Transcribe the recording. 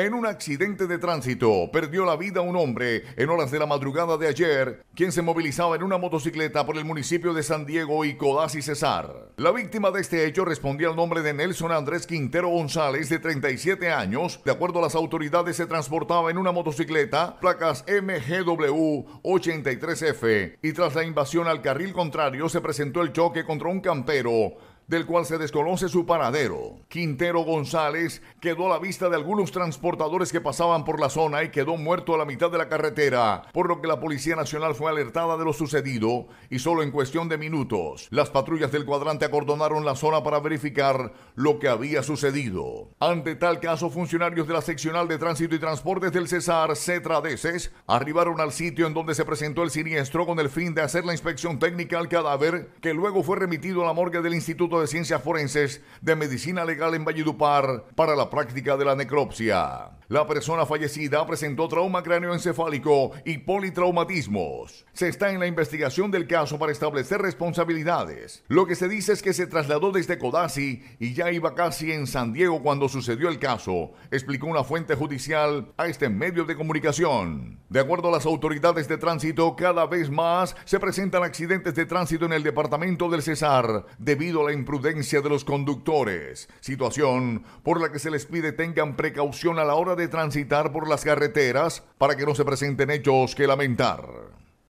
En un accidente de tránsito perdió la vida un hombre en horas de la madrugada de ayer, quien se movilizaba en una motocicleta por el municipio de San Diego y Codazzi Cesar. La víctima de este hecho respondía al nombre de Nelson Andrés Quintero González, de 37 años. De acuerdo a las autoridades, se transportaba en una motocicleta, placas MGW83F, y tras la invasión al carril contrario se presentó el choque contra un campero del cual se desconoce su paradero. Quintero González quedó a la vista de algunos transportadores que pasaban por la zona y quedó muerto a la mitad de la carretera, por lo que la Policía Nacional fue alertada de lo sucedido y solo en cuestión de minutos las patrullas del cuadrante acordonaron la zona para verificar lo que había sucedido. Ante tal caso, funcionarios de la seccional de tránsito y transportes del Cesar, Cetradeces, arribaron al sitio en donde se presentó el siniestro con el fin de hacer la inspección técnica al cadáver, que luego fue remitido a la morgue del Instituto de Ciencias Forenses de Medicina Legal en Valledupar para la práctica de la necropsia. La persona fallecida presentó trauma cráneoencefálico y politraumatismos. Se está en la investigación del caso para establecer responsabilidades. Lo que se dice es que se trasladó desde Codazzi y ya iba casi en San Diego cuando sucedió el caso, explicó una fuente judicial a este medio de comunicación. De acuerdo a las autoridades de tránsito, cada vez más se presentan accidentes de tránsito en el departamento del Cesar debido a la imprudencia de los conductores, situación por la que se les pide tengan precaución a la hora de transitar por las carreteras para que no se presenten hechos que lamentar.